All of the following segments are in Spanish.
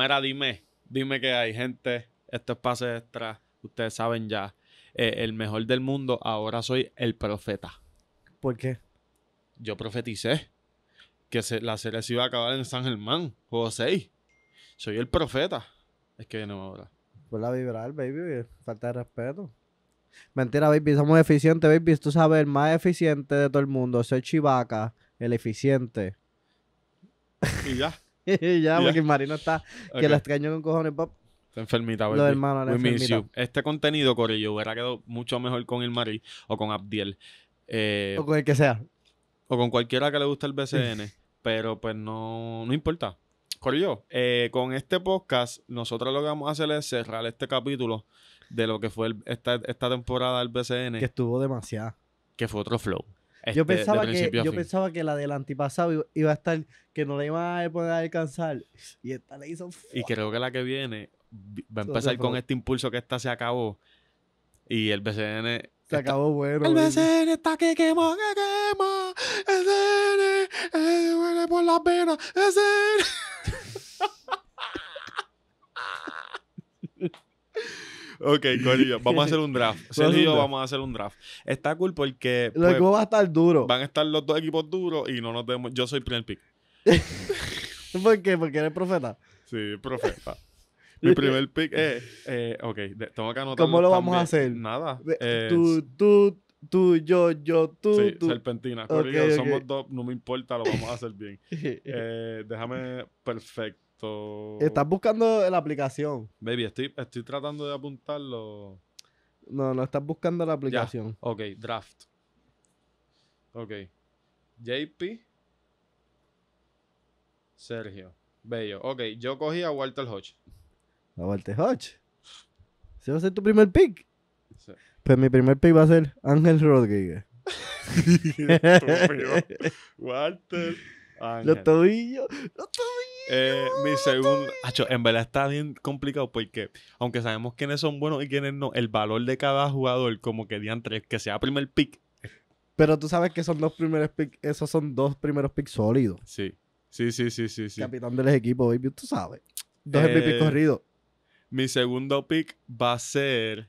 Mira, dime, dime que hay gente, esto es pase extra, ustedes saben ya, eh, el mejor del mundo, ahora soy el profeta. ¿Por qué? Yo profeticé que la serie se iba a acabar en San Germán, juego 6. Soy el profeta. Es que viene ahora. Vuelve la vibrar, baby, falta de respeto. Mentira, baby, somos eficientes, baby. Tú sabes, el más eficiente de todo el mundo, soy Chivaca, el eficiente. Y ya. ya, porque Marín Marino está, que la extraño con cojones, pop. Está enfermita, Lo la Este contenido, Corillo, hubiera quedado mucho mejor con el Marí o con Abdiel. Eh, o con el que sea. O con cualquiera que le guste el BCN. pero pues no, no importa. Corillo, eh, con este podcast, nosotros lo que vamos a hacer es cerrar este capítulo de lo que fue esta, esta temporada del BCN. Que estuvo demasiado. Que fue otro flow yo, este, pensaba que, yo pensaba que la del antepasado iba a estar, que no la iba a poder alcanzar. Y esta le hizo. Y creo que la que viene va a empezar con este impulso que esta se acabó. Y el BCN. Se acabó bueno. El BCN está que quema, que quema. BCN, eh, por las venas. BCN. Ok, Corillo, vamos a hacer un draft. Sergio vamos a hacer un draft. Está cool porque. Luego pues, va a estar duro. Van a estar los dos equipos duros y no nos demos. Yo soy primer pick. ¿Por qué? Porque eres profeta. Sí, profeta. Mi primer pick es. Eh, ok, tengo que anotar. ¿Cómo lo vamos a hacer? Nada. Eh, tú, tú, tú, yo, yo, tú. Sí, serpentina. Corillo, somos dos, no me importa, lo vamos a hacer bien. Eh, déjame. Perfecto. Estás buscando la aplicación. Baby, estoy, estoy tratando de apuntarlo. No, no estás buscando la aplicación. Ya. Ok, draft. Ok. JP. Sergio. Bello. Ok, yo cogí a Walter Hodge. ¿A Walter Hodge? ¿Se va a ser tu primer pick? Pues mi primer pick va a ser Ángel Rodríguez. Walter. Los tobillos. Los tobillos. Eh, mi segundo. en verdad está bien complicado porque, aunque sabemos quiénes son buenos y quiénes no, el valor de cada jugador, como que dian tres, que sea primer pick. Pero tú sabes que son dos primeros picks, esos son dos primeros picks sólidos. Sí, sí, sí, sí, sí. sí. Capitán del equipo, baby, tú sabes. Dos eh, MVP corridos. Mi segundo pick va a ser.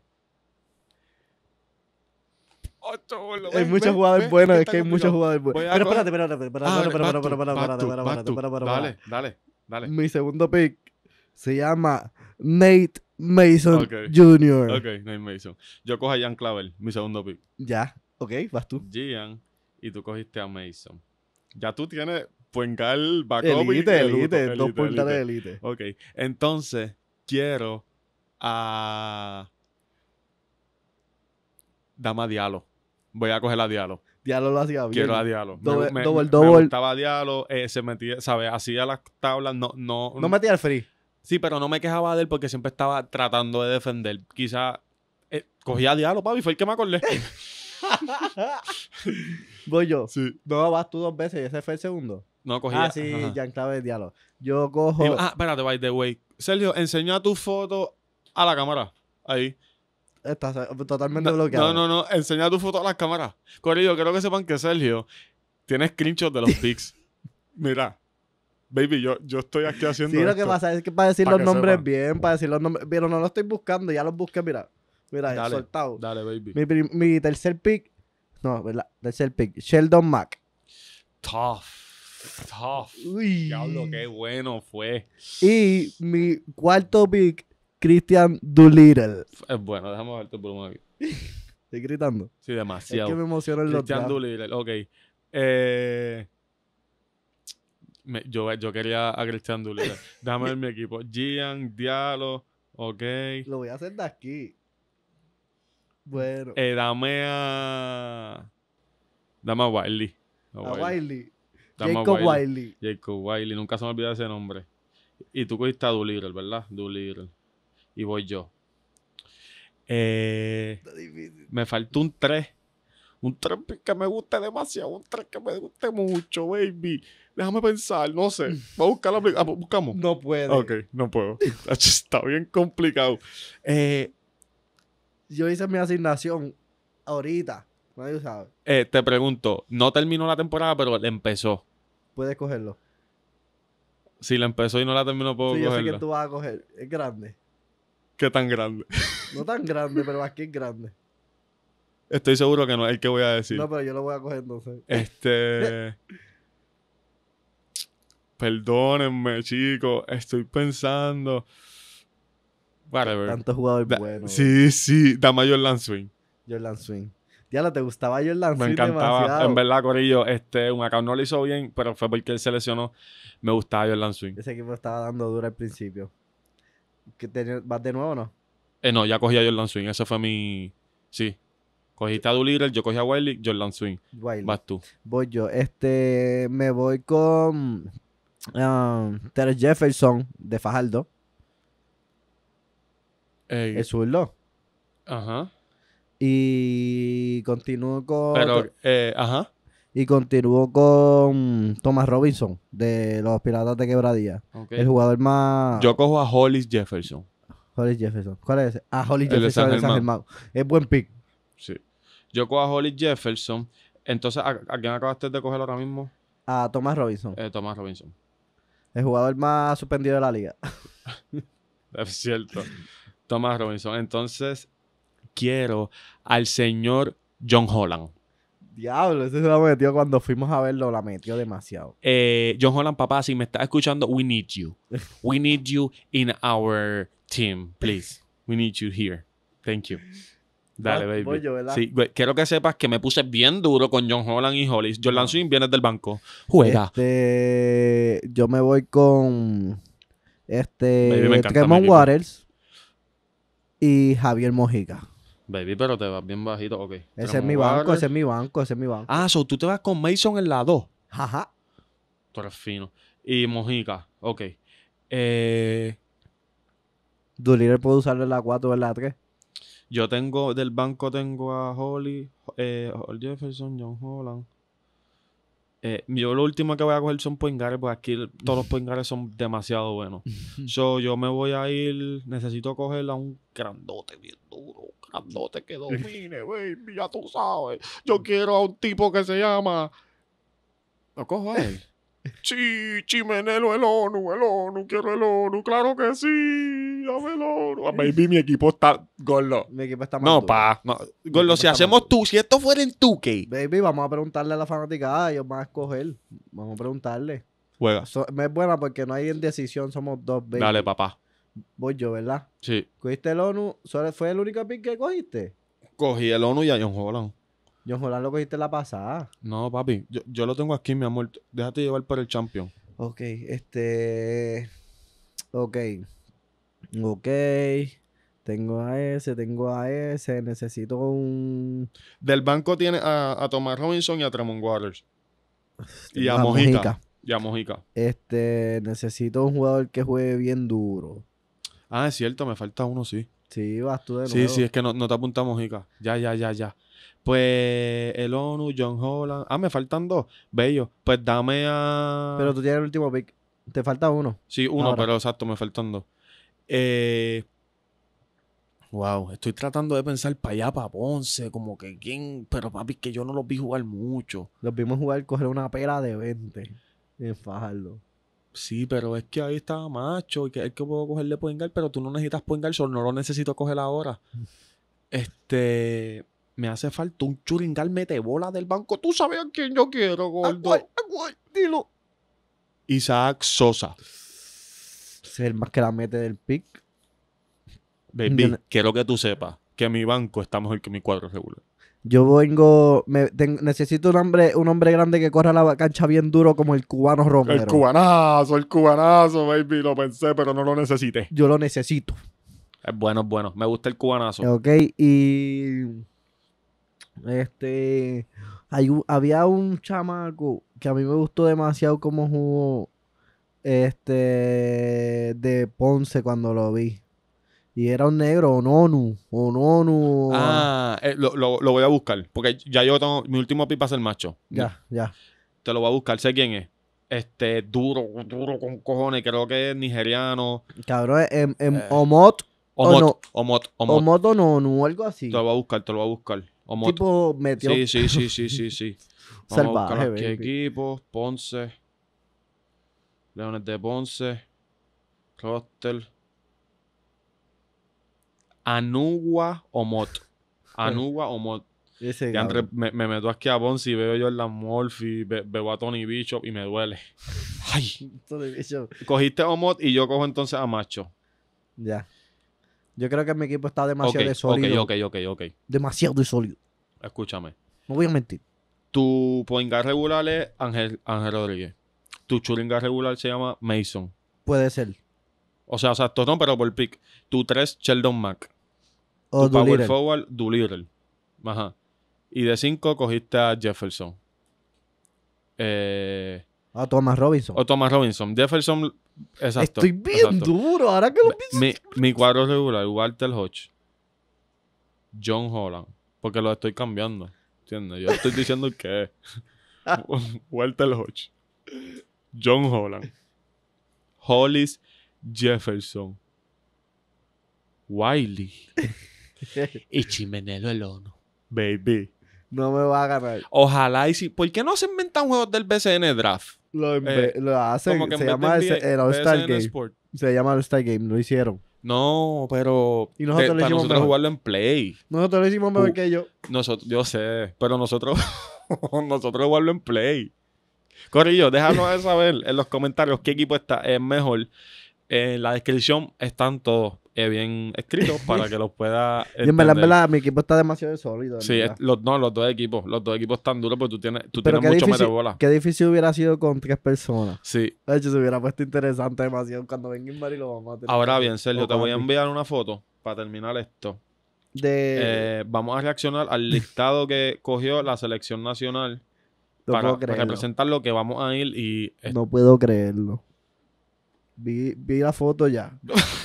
hay muchos jugadores buenos, es que hay muchos jugadores buenos. Pero espérate, espérate, espérate, espérate, espérate, espérate, mi segundo pick se llama Nate Mason Jr. Ok, Nate Mason. Yo cojo a Jan Clavel, mi segundo pick. Ya, ok, vas tú. Gian, y tú cogiste a Mason. Ya tú tienes Puengal, Bacobi. Elite, elite, elite, dos puertas de elite. Ok, entonces quiero a Dama Dialo Voy a coger a dialo. Diálogo lo hacía bien. Quiero a diálogo. Doble, me, double, double. Me gustaba eh, se metía, ¿sabes? Hacía las tablas, no, no. No metía el free. Sí, pero no me quejaba de él porque siempre estaba tratando de defender. Quizá eh, Cogía cogía dialo papi, fue el que me acordé. Voy yo. Sí. No, vas tú dos veces, ese fue el segundo. No cogía. Ah, sí, ya en Clave de Yo cojo. ah, espérate, by the way. Sergio, enseña tu foto a la cámara. Ahí estás totalmente bloqueado. No, no, no. Enseña tu foto a las cámaras. Corillo, quiero que sepan que Sergio tiene screenshots de los pics. Mira. Baby, yo, yo estoy aquí haciendo. Sí, lo que pasa es que para decir los nombres bien, para decir los nombres. Pero no lo estoy buscando, ya los busqué, mira. Mira, dale, soltado. Dale, baby. Mi, mi tercer pick. No, ¿verdad? Tercer pick. Sheldon Mack. Tough. Tough. Uy. Diablo, qué bueno fue. Y mi cuarto pick Christian Doolittle. Eh, bueno, déjame ver tu volumen aquí. ¿Estoy gritando? Sí, demasiado. Es que me emociona el Christian Doolittle, ok. Eh, yo, yo, quería a Christian Doolittle. Déjame ver mi equipo. Gian, Diallo, ok. Lo voy a hacer de aquí. Bueno. Eh, dame a... Dame a Wiley. A, Wiley. Jacob Wiley. Jacob Wiley. Nunca se me olvida ese nombre. Y tú cogiste a Doolittle, ¿verdad? Doolittle y voy yo. Eh, me faltó un 3. Un 3 que me guste demasiado, un 3 que me guste mucho, baby. Déjame pensar, no sé. voy a buscar ah, buscamos. No puedo. Ok, no puedo. Está bien complicado. Eh, yo hice mi asignación ahorita. Nadie sabe. Eh, te pregunto, no terminó la temporada, pero le empezó. Puedes cogerlo. Si la empezó y no la terminó, puedo sí, Yo sé que tú vas a coger. Es grande tan grande? No tan grande, pero aquí es grande. Estoy seguro que no es el que voy a decir. No, pero yo lo voy a coger entonces. Este. Perdónenme, chicos. Estoy pensando. Whatever. Tanto jugador bueno. Sí, sí. Dame Jordan Swing. Jordan Swing. lo ¿te gustaba Jordan Swing? Me encantaba. En verdad, Corillo, este, un acá no lo hizo bien, pero fue porque él se lesionó. Me gustaba Jordan Swing. Ese equipo estaba dando duro al principio. ¿Vas de nuevo o no? Eh, no, ya cogí a Jordan Swing. Ese fue mi. Sí. Cogí a Doolittle, yo cogí a Wiley, Jordan Swing. Vas tú. Voy yo. Este. Me voy con. Um, Terry Jefferson de Fajardo. Ey. El zurdo. Ajá. Y continúo con. Pero, eh, ajá y continuó con Thomas Robinson de los Piratas de Quebradilla. El jugador más. Yo cojo a Hollis Jefferson. Hollis Jefferson. ¿Cuál es ese? Ah, Hollis Jefferson de San, Es buen pick. Sí. Yo cojo a Hollis Jefferson. Entonces, ¿a, quién acabaste de coger ahora mismo? A Thomas Robinson. Eh, Thomas Robinson. El jugador más suspendido de la liga. es cierto. Thomas Robinson. Entonces, quiero al señor John Holland. Diablo, ese se la metió cuando fuimos a verlo, la metió demasiado. Eh, John Holland, papá, si me estás escuchando, we need you. We need you in our team, please. We need you here. Thank you. Dale, ah, baby. quiero que sepas que me puse bien duro con John Holland y Hollis. John ah. Swing viene del banco. Juega. Este, yo me voy con este Kemon Waters y Javier Mojica. Baby, pero te vas bien bajito, ok. Ese es mi banco, ese es mi banco, ese es mi banco. Ah, so tú te vas con Mason en la 2. Ajá. Tú eres fino. Y Mojica, ok. Eh... puede usarlo en la 4 o en la 3. Yo tengo, del banco tengo a Holly, eh, Jefferson, John Holland. Eh, yo lo último que voy a coger son poingares, porque aquí todos los poingares son demasiado buenos. yo yo me voy a ir, necesito coger a un grandote bien duro, grandote que domine, güey, ya tú sabes. Yo quiero a un tipo que se llama... Lo cojo a él. Sí, chimenelo el ONU, el ONU, quiero el ONU, claro que sí, dame el ONU. Ah, baby, mi equipo está gordo. Mi equipo está mal. No, pa, Gordo, si hacemos tú, si esto fuera en tu que. Baby, vamos a preguntarle a la fanaticada, ellos van a escoger. Vamos a preguntarle. Juega. me es buena porque no hay indecisión, somos dos, baby. Dale, papá. Voy yo, ¿verdad? Sí. ¿Cogiste el ONU? ¿Fue el único pick que cogiste? Cogí el ONU y a John Holland. Yo Holland lo cogiste la pasada. No, papi. Yo, lo tengo aquí, mi amor. Déjate llevar por el champion. Ok, este. Ok. Ok. Tengo a ese, tengo a ese. Necesito un. Del banco tiene a, a Robinson y a Tremont Waters. Y a, Mojica. Y a Mojica. Este, necesito un jugador que juegue bien duro. Ah, es cierto, me falta uno, sí. Sí, vas tú de nuevo. Sí, sí, es que no, no te apunta Mojica. Ya, ya, ya, ya. Pues el ONU, John Holland. Ah, me faltan dos. Bello. Pues dame a. Pero tú tienes el último pick. Te falta uno. Sí, uno, pero exacto, me faltan dos. Eh. Wow, estoy tratando de pensar para allá, para Ponce, como que quién, pero papi, que yo no los vi jugar mucho. Los vimos jugar, coger una pera de 20 es fajarlo. Sí, pero es que ahí estaba macho y que es que puedo cogerle puengar, pero tú no necesitas puengar, Solo no lo necesito coger ahora. este me hace falta un churingal mete bola del banco. Tú sabes a quién yo quiero, gordo. dilo. Isaac Sosa. Ser el más que la mete del pick. Baby, quiero que tú sepas que mi banco está mejor que mi cuadro regular. Yo vengo, necesito un hombre, un hombre grande que corra la cancha bien duro como el cubano Romero. El cubanazo, el cubanazo, baby, lo pensé, pero no lo necesité. Yo lo necesito. Es bueno, es bueno. Me gusta el cubanazo. Ok, y este, hay, había un chamaco que a mí me gustó demasiado como jugó este de Ponce cuando lo vi. Y era un negro, Ononu, Ononu. Ah, eh, lo, voy a buscar, porque ya yo tengo, mi último pipa es el macho. Ya, ya. Te lo voy a buscar, sé quién es. Este, duro, duro con cojones, creo que es nigeriano. Cabrón, en, eh, Omot Omot. Omot, Omot, Omot. Omot o algo así. Te lo voy a buscar, te lo va a buscar. O tipo metió. Sí, sí, sí, sí, sí, sí. Vamos Salvaje, a Ponce. Leones de Ponce. Cluster. Anugua Omot. Anugua Omot. Ese André, me, me, meto aquí a Ponce y veo yo el La be, bebo a Tony Bishop y me duele. Ay. Cogiste Omot y yo cojo entonces a Macho. Ya. Yo creo que mi equipo está demasiado okay, sólido. Ok, ok, ok, ok. Demasiado de sólido escúchame. No voy a mentir. Tu point regular es Ángel, Rodríguez. Tu churinga regular se llama Mason. Puede ser. O sea, o sea, no pero por pick. Tu tres, Sheldon Mack. O tu power forward, Doolittle. Ajá. Y de cinco, cogiste a Jefferson. Eh, a Thomas Robinson. O Thomas Robinson. Jefferson, exacto. Estoy bien duro, ahora que lo pienso. Mi, mi cuadro regular, Walter Hodge, John Holland, porque lo estoy cambiando. ¿Entiendes? Yo estoy diciendo que Walter Hodge. John Holland. Hollis Jefferson. Wiley. y Chimenelo Ono. Baby. No me va a agarrar. Ojalá y si. ¿Por qué no se inventan juegos del BCN Draft? Eh, lo, hacen. Como se llama el All-Star Game. Se llama All-Star Game. Lo hicieron. No, pero nosotros para nosotros jugarlo en Play. Nosotros lo hicimos mejor que yo. Nosotros, yo sé, pero nosotros, nosotros jugarlo en Play. Corillo, déjanos saber en los comentarios qué equipo está, es mejor. En la descripción están todos. Eh, bien escrito para que los pueda. y en verdad, mi equipo está demasiado sólido. Sí, los, no, los dos equipos. Los dos equipos están duros porque tú tienes, tú tienes mucho difícil, Qué difícil hubiera sido con tres personas. Sí. De hecho, se hubiera puesto interesante demasiado cuando venga Inmar y lo vamos a tener. Ahora bien, Sergio, te voy a enviar una foto para terminar esto. De... Eh, vamos a reaccionar al listado que cogió la selección nacional para, para, representar lo que vamos a ir y... No puedo creerlo. Vi, vi la foto ya.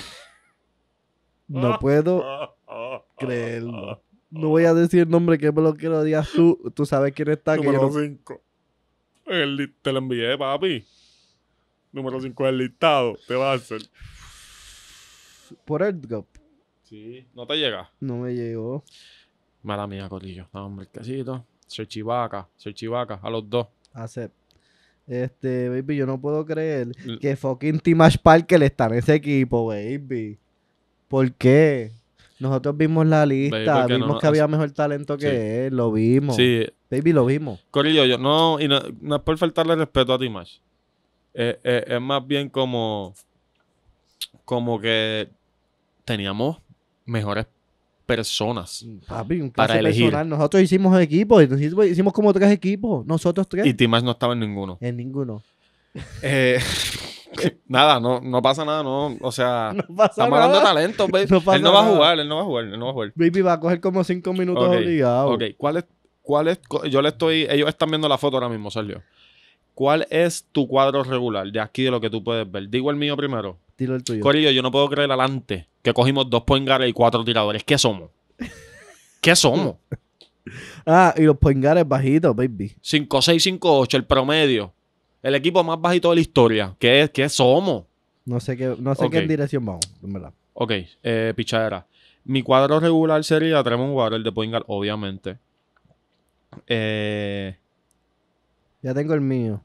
No ah. puedo creerlo. No voy a decir el nombre que me lo quiero digas tú. Tú sabes quién está. Número 5. Te lo envié, papi. Número 5 del listado. Te va a hacer. Por Edgar? Sí. ¿No te llega? No me llegó. Mala mía, No, Hombre, que casito. Ser chivaca. chivaca. A los dos. Acepto. Este, baby, yo no puedo creer que fucking Timash Parker está en ese equipo, baby. ¿Por qué? nosotros vimos la lista, vimos que había mejor talento que él, lo vimos. Sí. Baby, lo vimos. Corillo, yo no, y no, es por faltarle respeto a ti eh, eh, es más bien como, como que teníamos mejores personas mm, para elegir. Nosotros hicimos equipos, hicimos como tres equipos, nosotros tres. Y Timas no estaba en ninguno. En ninguno. Eh, nada, no, no pasa nada, no. O sea, no estamos hablando de talento, baby. él no va a jugar, él no va a jugar, él no va a jugar. Baby va a coger como cinco minutos okay. obligado. Ok, ¿cuál es, cuál es, yo le estoy, ellos están viendo la foto ahora mismo, Sergio. ¿Cuál es tu cuadro regular de aquí de lo que tú puedes ver? Digo el mío primero. Tiro el tuyo. Corillo, yo no puedo creer adelante que cogimos dos point y cuatro tiradores. ¿Qué somos? ¿Qué somos? ah, y los point bajitos, baby. 5, 6, 5, 8, el promedio el equipo más bajito de la historia. ¿Qué, es, qué somos? No sé qué, qué dirección vamos, en verdad. Ok, eh, pichadera. Mi cuadro regular sería Tremont Waters de Poingal, obviamente. Eh, ya tengo el mío.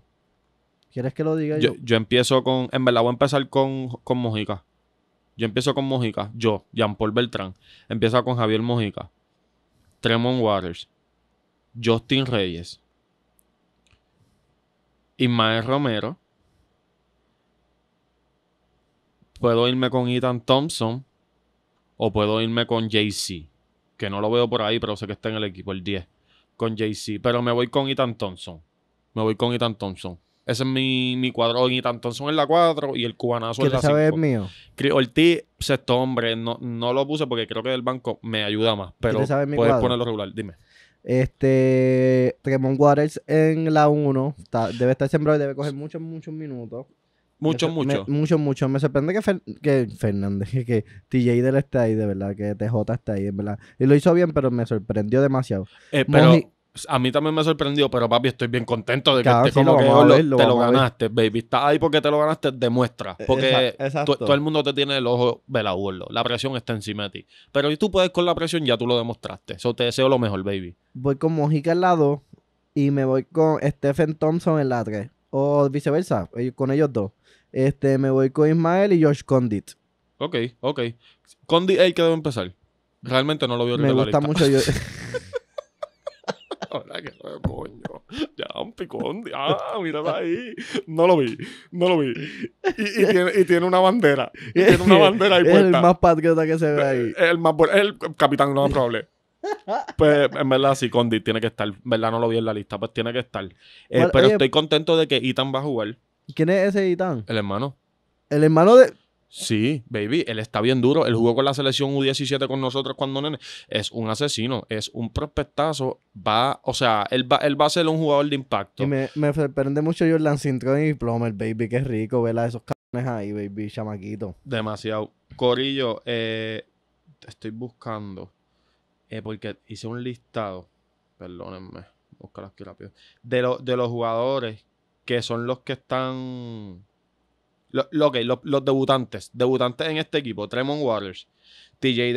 ¿Quieres que lo diga yo? Yo, empiezo con. En verdad, voy a empezar con, con Mojica. Yo empiezo con Mojica. Yo, Jean-Paul Beltrán. Empiezo con Javier Mojica. Tremont Waters. Justin Reyes. Ismael Romero. Puedo irme con Ethan Thompson o puedo irme con JC, que no lo veo por ahí, pero sé que está en el equipo el 10, con JC, pero me voy con Ethan Thompson. Me voy con Ethan Thompson. Ese es mi, mi cuadro. Ethan Thompson es la 4 y el cubanazo es la 5. el mío? Ortiz, sexto hombre, no, no, lo puse porque creo que el banco me ayuda más. Pero puedes ponerlo regular, dime. Este, Tremont Waters en la 1. debe estar sembrado y debe coger muchos, muchos minutos. Muchos, muchos. Muchos, muchos. Me sorprende que, que Fernández, que, TJ Del está ahí, de verdad, que TJ está ahí, de verdad. Y lo hizo bien, pero me sorprendió demasiado. Eh, pero, pues, a mí también me ha sorprendido, pero papi, estoy bien contento de que como te lo ganaste, baby. Estás ahí porque te lo ganaste, demuestra. E-, porque todo el mundo te tiene el ojo velado, La presión está encima de ti. Pero si tú puedes con la presión, ya tú lo demostraste. Eso te deseo lo mejor, baby. Voy con Mojica al lado y me voy con Stephen Thompson en la 3. O viceversa, eh, con ellos dos. Este, me voy con Ismael y Josh Condit. Ok, ok. Condit, el que debe empezar. Realmente no lo vio Me mucho. Yo... ¡Hola que coño. Ya, un picón. Ah, míralo ahí. No lo vi. No lo vi. Y, tiene, y tiene, una bandera. Y tiene una bandera ahí puesta. Es el más patriota que se ve ahí. Eh, el, más, el capitán no más probable. Pues en verdad sí, Condi tiene que estar. verdad no lo vi en la lista, pues tiene que estar. Eh, pero estoy contento de que Ethan va a jugar. ¿Quién es ese Ethan? El hermano. El hermano de. Sí, baby, él está bien duro. Él jugó con la selección U17 con nosotros cuando nene. Es un asesino, es un prospectazo. Va, o sea, él va, a ser un jugador de impacto. Y me, me sorprende mucho Jordan de y el baby, qué rico, vela esos cabrones ahí, baby, chamaquito. Demasiado. Corillo, eh, estoy buscando, eh, porque hice un listado, perdónenme, buscar aquí rápido, de, de los jugadores que son los que están lo, los debutantes. Debutantes en este equipo. Tremont Waters. TJ,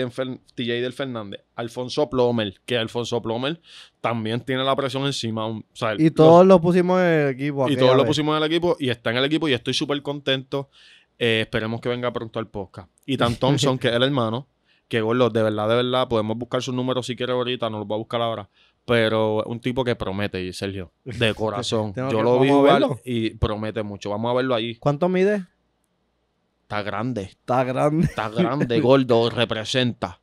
del Fernández, Alfonso Plomer, que Alfonso Plomer también tiene la presión encima. y todos lo, pusimos en el equipo. Y todos lo pusimos en el equipo y está en el equipo y estoy súper contento. Eh, esperemos que venga pronto al podcast. Y Tan Thompson, que es el hermano, que Gordo, de verdad, de verdad, podemos buscar su número si quiere ahorita, no lo va a buscar ahora pero un tipo que promete, y Sergio, de corazón. Yo lo vi y promete mucho. Vamos a verlo ahí ¿Cuánto mide? Está grande. Está grande. Está grande, gordo, representa.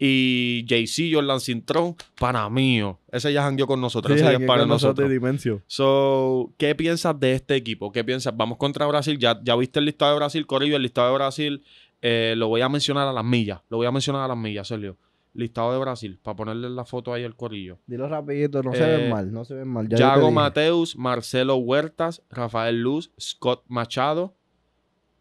Y JC, Jordan Cintrón, para mío. Oh, ese ya andió con nosotros. ese ya es para nosotros. dimensión So, ¿qué piensas de este equipo? ¿Qué piensas? Vamos contra Brasil. Ya, ya viste el listado de Brasil, Corillo, el listado de Brasil. Eh, lo voy a mencionar a las millas. Lo voy a mencionar a las millas, Sergio listado de Brasil, para ponerle la foto ahí al corillo. Dilo rapidito, no se eh, ven mal, no se ven mal. Yago Mateus, Marcelo Huertas, Rafael Luz, Scott Machado,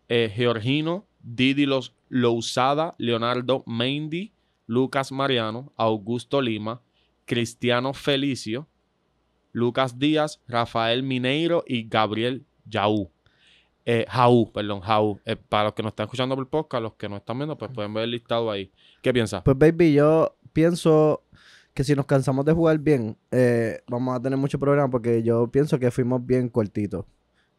eh, Georgino, Didi Los Lousada, Leonardo Mendy, Lucas Mariano, Augusto Lima, Cristiano Felicio, Lucas Díaz, Rafael Mineiro y Gabriel Yaú. Eh, perdón, how. Eh, para los que nos están escuchando por podcast, los que no están viendo, pues pueden ver el listado ahí. ¿Qué piensas? Pues, baby, yo pienso que si nos cansamos de jugar bien, eh, vamos a tener mucho problema porque yo pienso que fuimos bien cortitos.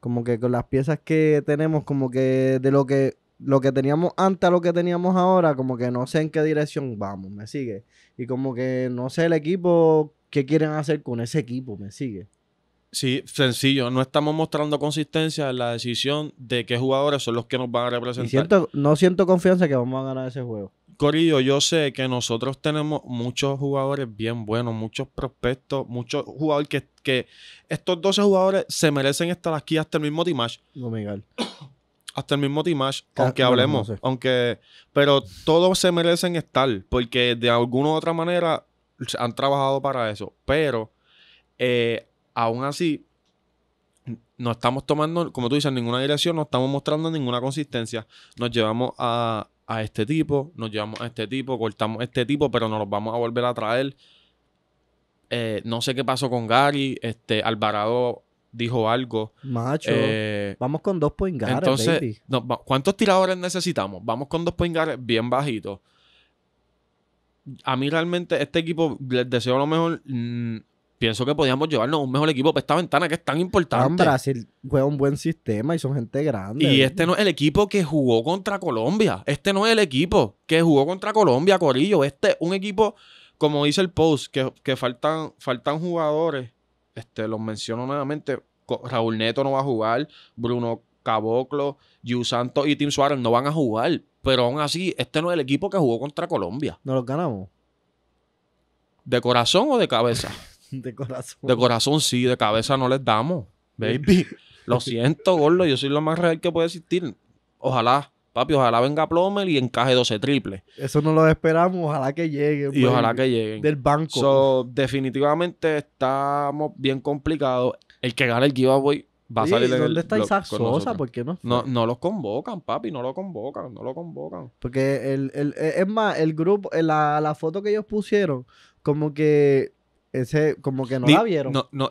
Como que con las piezas que tenemos, como que de lo que lo que teníamos antes a lo que teníamos ahora, como que no sé en qué dirección vamos, me sigue. Y como que no sé el equipo, qué quieren hacer con ese equipo, me sigue. Sí, sencillo. No estamos mostrando consistencia en la decisión de qué jugadores son los que nos van a representar. no siento confianza que vamos a ganar ese juego. Corillo, yo sé que nosotros tenemos muchos jugadores bien buenos, muchos prospectos, muchos jugadores que, estos 12 jugadores se merecen estar aquí hasta el mismo Dimash. No me hasta el mismo Dimash, ah, aunque hablemos, aunque, pero todos se merecen estar, porque de alguna u otra manera han trabajado para eso. Pero eh, aún así, no estamos tomando, como tú dices, ninguna dirección, no estamos mostrando ninguna consistencia. Nos llevamos a, este tipo, nos llevamos a este tipo, cortamos este tipo, pero nos los vamos a volver a traer. Eh, no sé qué pasó con Gary, este, Alvarado dijo algo. Macho, eh, vamos con dos poingares, entonces, ¿cuántos tiradores necesitamos? Vamos con dos poingares bien bajitos. A mí realmente este equipo les deseo lo mejor. Mm, pienso que podíamos llevarnos un mejor equipo para esta ventana que es tan importante. Brasil juega un buen sistema y son gente grande. Y este no es el equipo que jugó contra Colombia. Este no es el equipo que jugó contra Colombia, Corillo. Este es un equipo, como dice el post, que, que faltan, faltan jugadores. Este, los menciono nuevamente. Raúl Neto no va a jugar. Bruno Caboclo, Yu Santo y Tim Suárez no van a jugar. Pero aún así, este no es el equipo que jugó contra Colombia. No los ganamos. ¿De corazón o de cabeza? De corazón. De corazón sí, de cabeza no les damos, baby. lo siento, gordo, yo soy lo más real que puede existir. Ojalá, papi, ojalá venga Plomer y encaje 12 triples. Eso no lo esperamos, ojalá que llegue Y ojalá que lleguen. Del banco. definitivamente estamos bien complicados. El que gane el giveaway va a salir en ¿Dónde está Isaac Sosa? ¿Por qué no? no? los convocan, papi, no lo convocan, no lo convocan. Porque el, es más, el grupo, eh, la, la foto que ellos pusieron, como que ese como que no la vieron. No, no,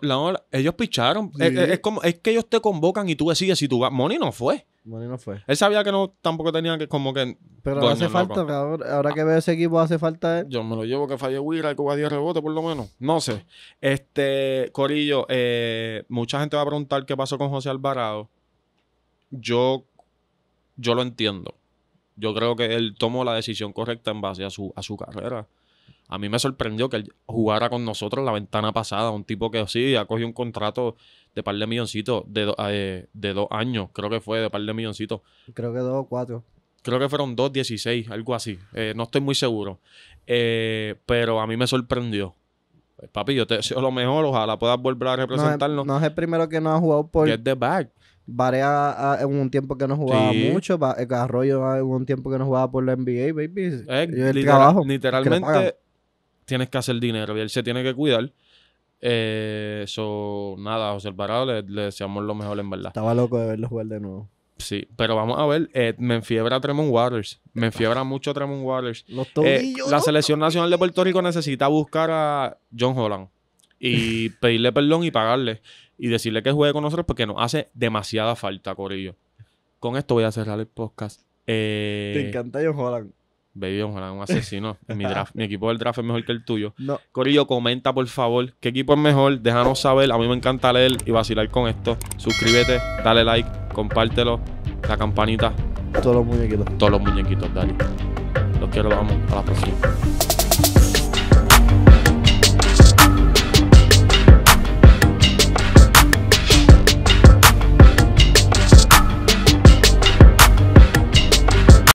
ellos picharon. Eh, eh, es, como, es que ellos te convocan y tú decides si tú vas. Moni no fue. Moni no fue. Él sabía que no, tampoco tenía que, como que. Pero hace falta, ahora, que veo ese equipo, hace falta. Él. Yo me lo llevo que falle Wira y que 10 rebotes, por lo menos. No sé. Este, Corillo, eh, mucha gente va a preguntar qué pasó con José Alvarado. Yo, yo lo entiendo. Yo creo que él tomó la decisión correcta en base a su, a su carrera a mí me sorprendió que él jugara con nosotros la ventana pasada, un tipo que sí, ha cogido un contrato de par de milloncitos, de, eh, dos años, creo que fue, de par de milloncitos. Creo que dos o cuatro. Creo que fueron dos, dieciséis, algo así. Eh, no estoy muy seguro. Eh, pero a mí me sorprendió. Pues, papi, yo te deseo lo mejor, ojalá puedas volver a representarnos. No es, el primero que no ha jugado por... Get the back. Varea ah, en un tiempo que no jugaba mucho, Arroyo ah, en un tiempo que no jugaba por la NBA, baby. Literalmente tienes que hacer dinero y él se tiene que cuidar. Eso, eh, nada, José Alvarado le, le, deseamos lo mejor en verdad. Estaba loco de verlo jugar de nuevo. Sí, pero vamos a ver, eh, me enfiebra Tremont Waters, me enfiebra mucho Tremont Waters. Eh, la selección nacional de Puerto Rico necesita buscar a John Holland y pedirle perdón y pagarle y decirle que juegue con nosotros porque nos hace demasiada falta, Corillo. Con esto voy a cerrar el podcast. Te encanta John Holland. Baby ojalá un asesino. mi, draft, mi equipo del draft es mejor que el tuyo. Corillo, comenta por favor qué equipo es mejor. Déjanos saber. A mí me encanta leer y vacilar con esto. Suscríbete, dale like, compártelo. La campanita. Todos los muñequitos. Todos los muñequitos, dale. Los quiero, vamos. A la próxima.